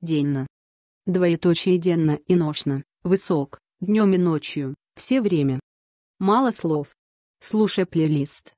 денно. Двоеточие денно и ношно, высок, днем и ночью, все время. Мало слов. Слушай плейлист.